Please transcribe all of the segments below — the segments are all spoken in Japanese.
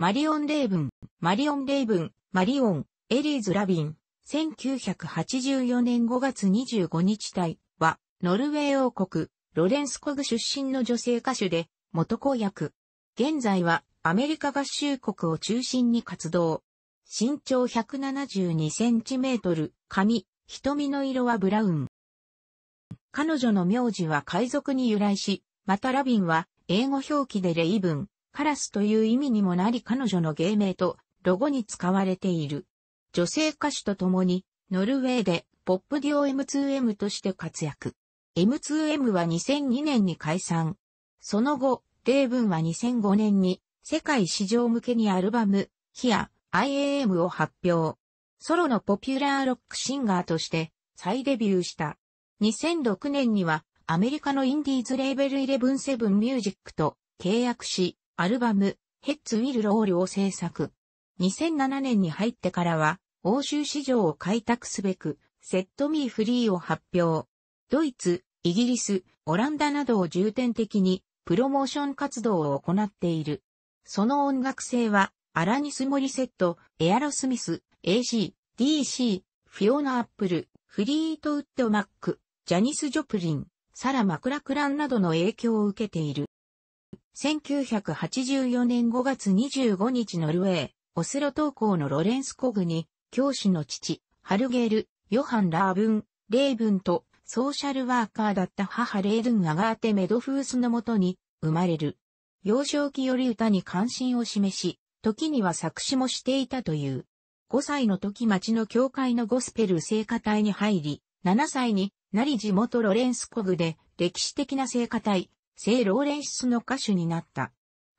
マリオン・レイブン、マリオン・レイブン、マリオン、エリーズ・ラビン、1984年5月25日体は、ノルウェー王国、ロレンスコグ出身の女性歌手で、元公役。現在は、アメリカ合衆国を中心に活動。身長172センチメートル、髪、瞳の色はブラウン。彼女の名字は海賊に由来し、またラビンは英語表記でレイブン、カラスという意味にもなり彼女の芸名とロゴに使われている。女性歌手と共に、ノルウェーでポップデュオ M2M として活躍。M2M は2002年に解散。その後、デーブンは2005年に世界市場向けにアルバム、ヒア、IAM を発表。ソロのポピュラーロックシンガーとして再デビューした。2006年にはアメリカのインディーズレーベル117ミュージックと契約し、アルバム、ヘッツ・ウィル・ロールを制作。2007年に入ってからは、欧州市場を開拓すべく、セット・ミー・フリーを発表。ドイツ、イギリス、オランダなどを重点的に、プロモーション活動を行っている。その音楽性は、アラニス・モリセット、エアロスミス、AC、DC、フィオナ・アップル、フリートウッド・マック、ジャニス・ジョプリン、サラ・マクラクランなどの影響を受けている。1984年5月25日ノルウェー、オスロ投稿のロレンスコグに、教師の父、ハルゲル、ヨハン・ラーブン、レーブンと、ソーシャルワーカーだった母レードゥン・アガーテ・メドフースのもとに、生まれる。幼少期より歌に関心を示し、時には作詞もしていたという。5歳の時町の教会のゴスペル聖歌隊に入り、7歳になり地元ロレンスコグで歴史的な聖歌隊、聖ローレンスの歌手になった。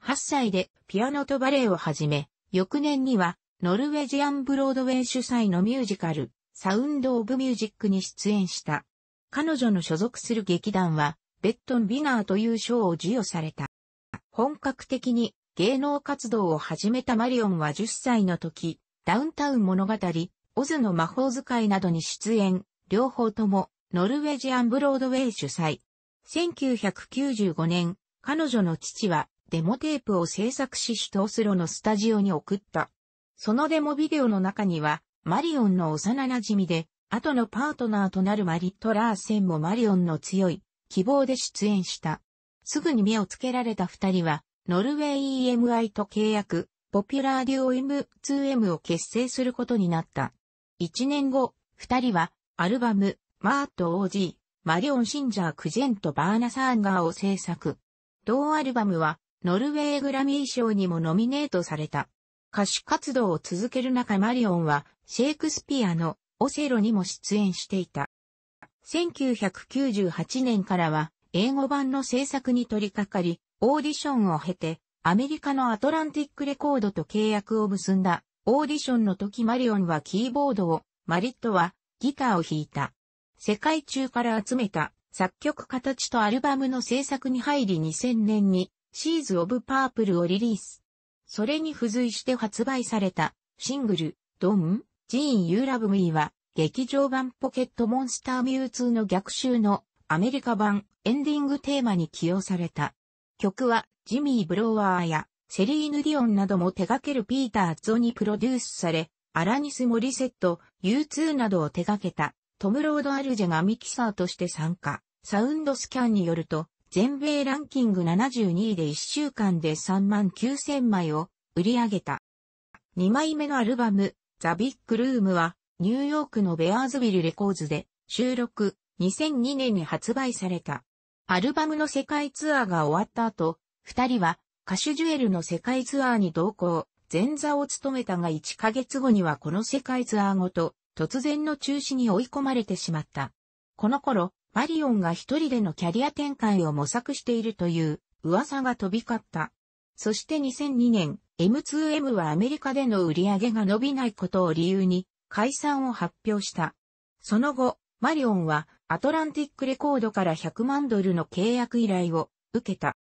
8歳でピアノとバレエを始め、翌年にはノルウェジアンブロードウェイ主催のミュージカル、サウンド・オブ・ミュージックに出演した。彼女の所属する劇団は、ベットン・ビナーという賞を授与された。本格的に芸能活動を始めたマリオンは10歳の時、ダウンタウン物語、オズの魔法使いなどに出演、両方ともノルウェジアンブロードウェイ主催、1995年、彼女の父はデモテープを制作し首都オスロのスタジオに送った。そのデモビデオの中には、マリオンの幼馴染で、後のパートナーとなるマリトラーセンもマリオンの強い希望で出演した。すぐに目をつけられた二人は、ノルウェー EMI と契約、ポピュラーデュオ M2M を結成することになった。一年後、二人は、アルバム、マート OG、マリオン・シンジャー・クジェント・バーナ・サーンガーを制作。同アルバムは、ノルウェーグラミー賞にもノミネートされた。歌手活動を続ける中マリオンは、シェイクスピアのオセロにも出演していた。1998年からは、英語版の制作に取り掛かり、オーディションを経て、アメリカのアトランティックレコードと契約を結んだ。オーディションの時マリオンはキーボードを、マリットはギターを弾いた。世界中から集めた作曲家たちとアルバムの制作に入り2000年にシーズ・オブ・パープルをリリース。それに付随して発売されたシングル、ドン、ジーン・ユー・ラブ・ミーは劇場版ポケットモンスターミュウツーの逆襲のアメリカ版エンディングテーマに起用された。曲はジミー・ブロワーやセリーヌ・ディオンなども手掛けるピーター・ツオにプロデュースされ、アラニス・モリセット、U2 などを手掛けたトム・ロード・アルジェがミキサーとして参加。サウンドスキャンによると、全米ランキング72位で1週間で3万9000枚を売り上げた。2枚目のアルバム、ザ・ビッグ・ルームは、ニューヨークのベアーズビル・レコーズで収録、2002年に発売された。アルバムの世界ツアーが終わった後、2人は歌手ジュエルの世界ツアーに同行、前座を務めたが1ヶ月後にはこの世界ツアーごと、突然の中止に追い込まれてしまった。この頃、マリオンが一人でのキャリア展開を模索しているという噂が飛び交った。そして2002年、M2M はアメリカでの売り上げが伸びないことを理由に解散を発表した。その後、マリオンはアトランティックレコードから100万ドルの契約依頼を受けた。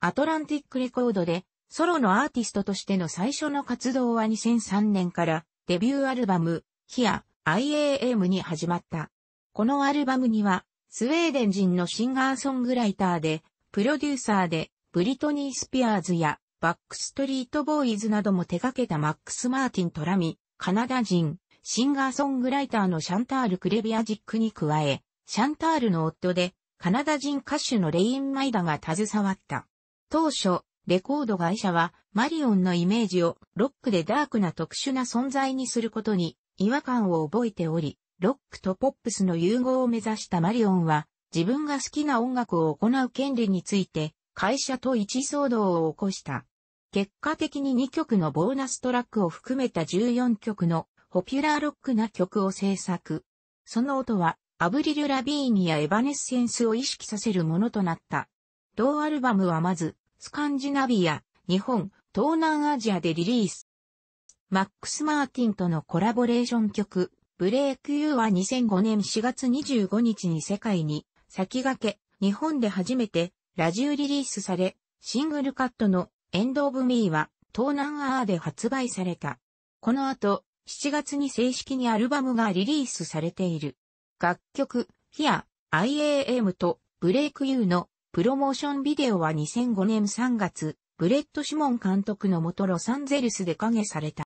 アトランティックレコードでソロのアーティストとしての最初の活動は2003年からデビューアルバムヒア、IAM に始まった。このアルバムには、スウェーデン人のシンガーソングライターで、プロデューサーで、ブリトニー・スピアーズや、バックストリート・ボーイズなども手掛けたマックス・マーティン・トラミ、カナダ人、シンガーソングライターのシャンタール・クレビアジックに加え、シャンタールの夫で、カナダ人歌手のレイン・マイダが携わった。当初、レコード会社は、マリオンのイメージをロックでダークな特殊な存在にすることに違和感を覚えており、ロックとポップスの融合を目指したマリオンは、自分が好きな音楽を行う権利について、会社と一騒動を起こした。結果的に2曲のボーナストラックを含めた14曲のポピュラーロックな曲を制作。その音は、アブリル・ラビーニやエヴァネッセンスを意識させるものとなった。同アルバムはまず、スカンジナビア、日本、東南アジアでリリースマックス・マーティンとのコラボレーション曲、ブレイク・ユーは2005年4月25日に世界に先駆け、日本で初めてラジオリリースされ、シングルカットのエンド・オブ・ミーは東南アーで発売された。この後、7月に正式にアルバムがリリースされている。楽曲、ヒア、IAM とブレイク・ユーのプロモーションビデオは2005年3月、ブレット・シモン監督のもとロサンゼルスで影された。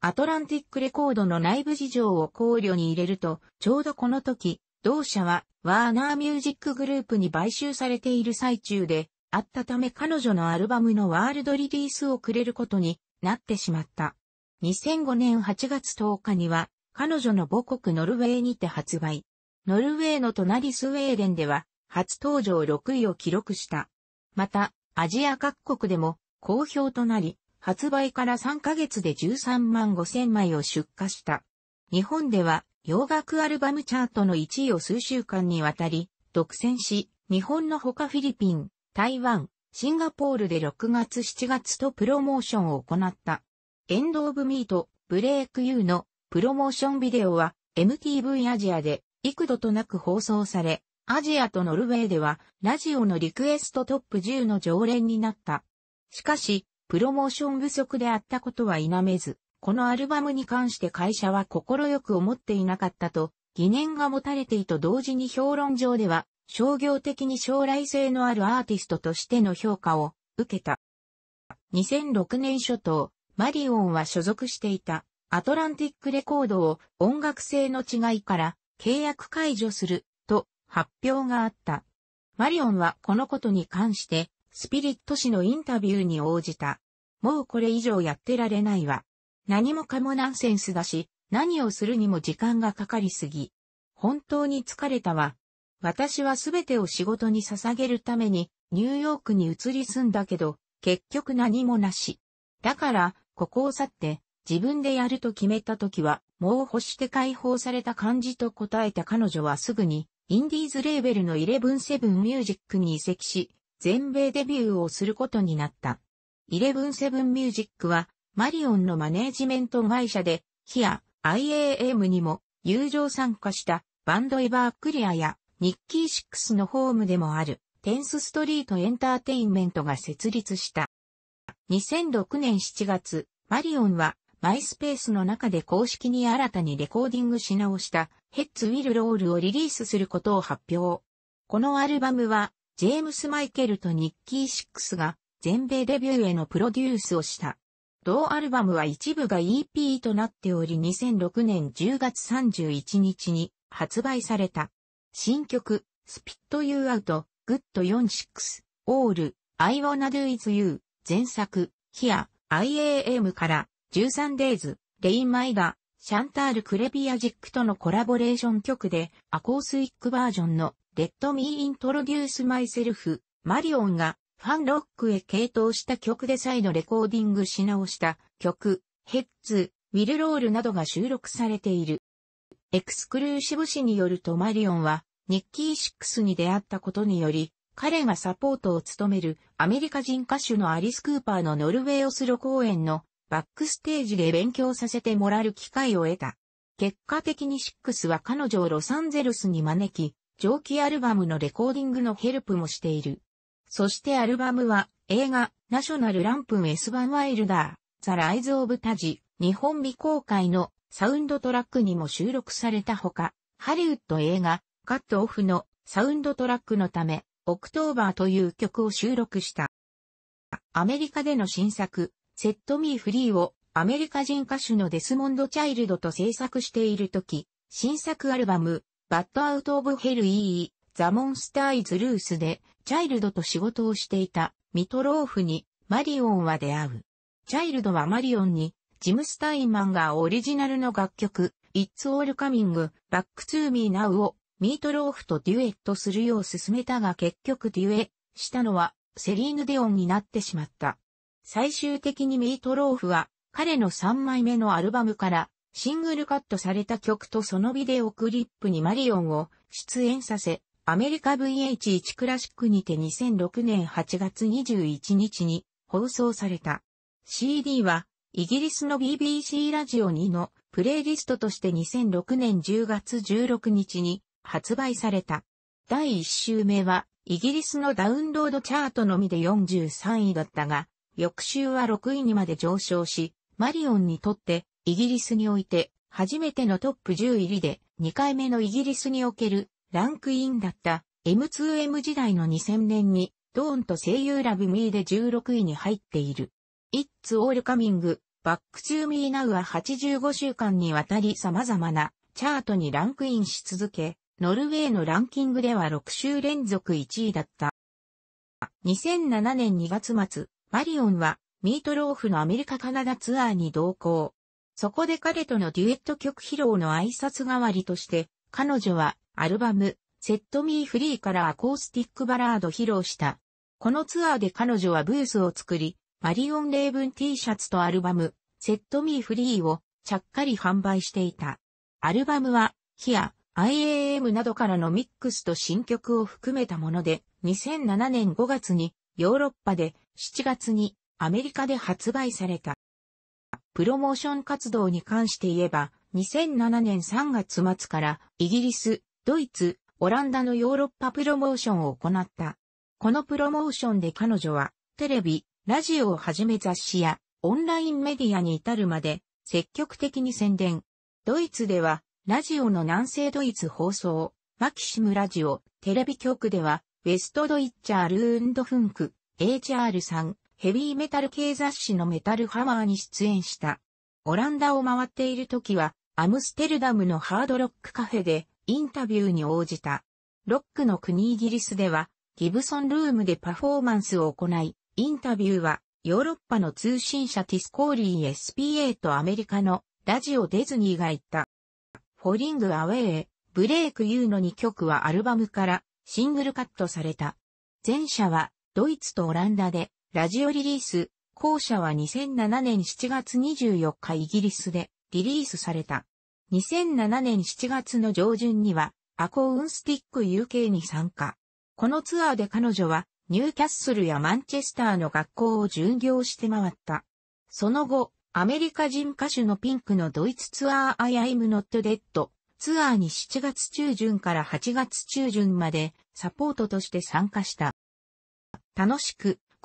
アトランティックレコードの内部事情を考慮に入れると、ちょうどこの時、同社はワーナーミュージックグループに買収されている最中で、あったため彼女のアルバムのワールドリリースをくれることになってしまった。2005年8月10日には、彼女の母国ノルウェーにて発売。ノルウェーの隣スウェーデンでは、初登場6位を記録した。また、アジア各国でも好評となり、発売から3ヶ月で13万5千枚を出荷した。日本では洋楽アルバムチャートの1位を数週間にわたり独占し、日本のほかフィリピン、台湾、シンガポールで6月7月とプロモーションを行った。エンド・オブ・ミート、ブレイク・ユーのプロモーションビデオは MTV アジアで幾度となく放送され、アジアとノルウェーではラジオのリクエストトップ10の常連になった。しかし、プロモーション不足であったことは否めず、このアルバムに関して会社は快く思っていなかったと、疑念が持たれていと同時に評論上では、商業的に将来性のあるアーティストとしての評価を受けた。2006年初頭、マリオンは所属していたアトランティックレコードを音楽性の違いから契約解除すると発表があった。マリオンはこのことに関してスピリット氏のインタビューに応じた。もうこれ以上やってられないわ。何もかもナンセンスだし、何をするにも時間がかかりすぎ。本当に疲れたわ。私はすべてを仕事に捧げるために、ニューヨークに移り住んだけど、結局何もなし。だから、ここを去って、自分でやると決めた時は、もう欲して解放された感じと答えた彼女はすぐに、インディーズレーベルの117ミュージックに移籍し、全米デビューをすることになった。117ミュージックは、マリオンのマネージメント会社で、ヒア、IAM にも友情参加したバンドエバークリアやニッキーシックスのホームでもあるテンスストリートエンターテインメントが設立した。2006年7月、マリオンはマイスペースの中で公式に新たにレコーディングし直したヘッツウィルロールをリリースすることを発表。このアルバムはジェームス・マイケルとニッキー・シックスが全米デビューへのプロデュースをした。同アルバムは一部が EP となっており2006年10月31日に発売された。新曲、スピット・ユー・アウト、グッド46、オール、I wanna do is you 前作、Here, IAM から13 days、レイン・マイがシャンタール・クレビアジックとのコラボレーション曲でアコースイックバージョンの Let Me Introduce Myself、マリオンがファンロックへ傾倒した曲で再度レコーディングし直した曲、ヘッツ、ウィルロールなどが収録されている。エクスクルーシブ誌によるとマリオンは、ニッキーシックスに出会ったことにより、彼がサポートを務めるアメリカ人歌手のアリス・クーパーのノルウェーオスロ公演のバックステージで勉強させてもらう機会を得た。結果的にシックスは彼女をロサンゼルスに招き、上記アルバムのレコーディングのヘルプもしている。そしてアルバムは映画ナショナルランプン S ンワイルダー、ザ・ライズ・オブ・タジ、日本未公開のサウンドトラックにも収録されたほか、ハリウッド映画カットオフのサウンドトラックのため、オクトーバーという曲を収録した。アメリカでの新作、セット・ミー・フリーをアメリカ人歌手のデスモンド・チャイルドと制作しているとき、新作アルバム、バッドアウトオブヘルイー、ザ・モンスター・イズ・ルースで、チャイルドと仕事をしていた、ミトローフに、マリオンは出会う。チャイルドはマリオンに、ジム・スタインマンがオリジナルの楽曲、It's All Coming, Back to Me Now を、ミートローフとデュエットするよう勧めたが結局デュエ、したのは、セリーヌ・デオンになってしまった。最終的にミートローフは、彼の3枚目のアルバムから、シングルカットされた曲とそのビデオクリップにマリオンを出演させ、アメリカ VH1 クラシックにて2006年8月21日に放送された。CD はイギリスの BBC ラジオ2のプレイリストとして2006年10月16日に発売された。第1週目はイギリスのダウンロードチャートのみで43位だったが、翌週は6位にまで上昇し、マリオンにとってイギリスにおいて初めてのトップ10入りで2回目のイギリスにおけるランクインだった M2M 時代の2000年にドーンと声優ラブミーで16位に入っている。It's All Coming Back to Me Now は85週間にわたり様々なチャートにランクインし続け、ノルウェーのランキングでは6週連続1位だった。2007年2月末、マリオンはミートローフのアメリカカナダツアーに同行。そこで彼とのデュエット曲披露の挨拶代わりとして、彼女はアルバム、セットミーフリーからアコースティックバラード披露した。このツアーで彼女はブースを作り、マリオン・レイブン T シャツとアルバム、セットミーフリーをちゃっかり販売していた。アルバムは、ヒア、IAM などからのミックスと新曲を含めたもので、2007年5月にヨーロッパで7月にアメリカで発売された。プロモーション活動に関して言えば、2007年3月末からイギリス、ドイツ、オランダのヨーロッパプロモーションを行った。このプロモーションで彼女はテレビ、ラジオをはじめ雑誌やオンラインメディアに至るまで積極的に宣伝。ドイツではラジオの南西ドイツ放送、マキシムラジオ、テレビ局ではウェストドイッチャールーンドフンク、HR さん、ヘビーメタル系雑誌のメタルハマーに出演した。オランダを回っている時は、アムステルダムのハードロックカフェでインタビューに応じた。ロックの国イギリスでは、ギブソンルームでパフォーマンスを行い、インタビューはヨーロッパの通信社ティスコーリー SPA とアメリカのラジオディズニーが言った。フォリングアウェイ、ブレイクユーの2曲はアルバムからシングルカットされた。前者はドイツとオランダでラジオリリース、後者は2007年7月24日イギリスでリリースされた。2007年7月の上旬には、アコーンスティック UK に参加。このツアーで彼女は、ニューキャッスルやマンチェスターの学校を巡業して回った。その後、アメリカ人歌手のピンクのドイツツアーイアイムノットデッドツアーに7月中旬から8月中旬までサポートとして参加した。楽しく、